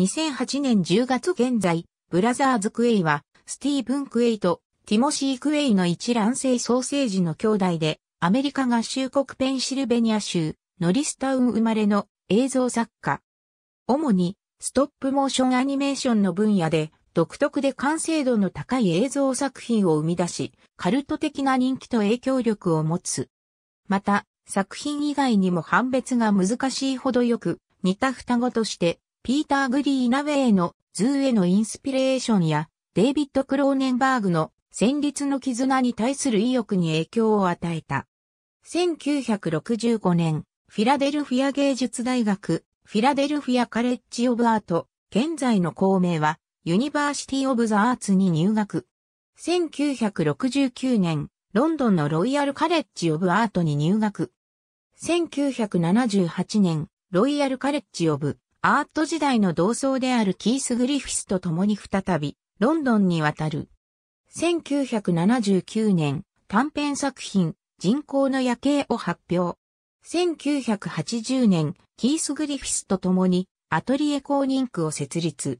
2008年10月現在、ブラザーズ・クエイは、スティーブン・クエイとティモシー・クエイの一卵性ソーセージの兄弟で、アメリカ合衆国ペンシルベニア州、ノリスタウン生まれの映像作家。主に、ストップモーションアニメーションの分野で、独特で完成度の高い映像作品を生み出し、カルト的な人気と影響力を持つ。また、作品以外にも判別が難しいほどよく、似た双子としてピーター・グリーナウェイのズーへのインスピレーションや、デイビッド・クローネンバーグの戦慄の絆に対する意欲に影響を与えた。1965年、フィラデルフィア芸術大学、フィラデルフィアカレッジ・オブ・アート、現在の校名は、ユニバーシティ・オブ・ザ・アーツに入学。1969年、ロンドンのロイヤル・カレッジ・オブ・アートに入学。1978年、ロイヤル・カレッジ・オブ・アート時代の同窓であるキース・グリフィスと共に再び、ロンドンに渡る。1979年、短編作品、人工の夜景を発表。1980年、キース・グリフィスと共に、アトリエ公認区を設立。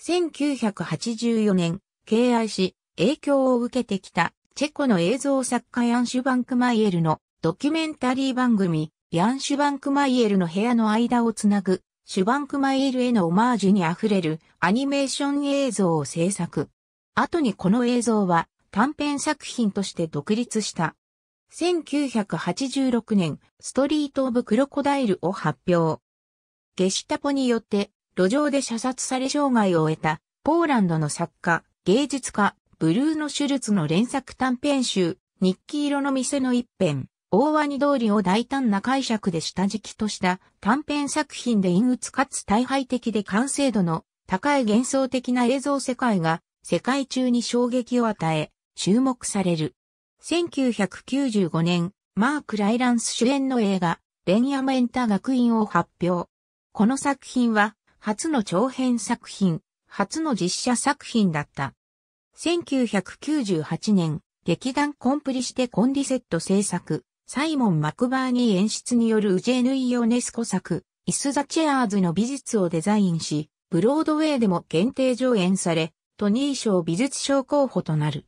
1984年、敬愛し、影響を受けてきた、チェコの映像作家ヤンシュバンクマイエルのドキュメンタリー番組、ヤンシュバンクマイエルの部屋の間をつなぐシュバンクマイールへのオマージュに溢れるアニメーション映像を制作。後にこの映像は短編作品として独立した。1986年、ストリート・オブ・クロコダイルを発表。ゲシタポによって路上で射殺され生涯を終えたポーランドの作家、芸術家、ブルーノ・シュルツの連作短編集、日記色の店の一編、大和二通りを大胆な解釈で下敷きとした短編作品で陰鬱かつ大敗的で完成度の高い幻想的な映像世界が世界中に衝撃を与え、注目される。1995年、マーク・ライランス主演の映画、レンヤメンタ学院を発表。この作品は、初の長編作品、初の実写作品だった。1998年、劇団コンプリしてコンディセット制作。サイモン・マクバーニー演出によるウジェヌイ・ヨネスコ作、イス・ザ・チェアーズの美術をデザインし、ブロードウェイでも限定上演され、トニー賞美術賞候補となる。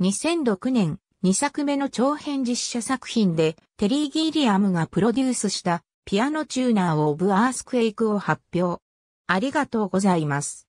2006年、2作目の長編実写作品で、テリー・ギリアムがプロデュースした、ピアノチューナー・オブ・アースクエイクを発表。ありがとうございます。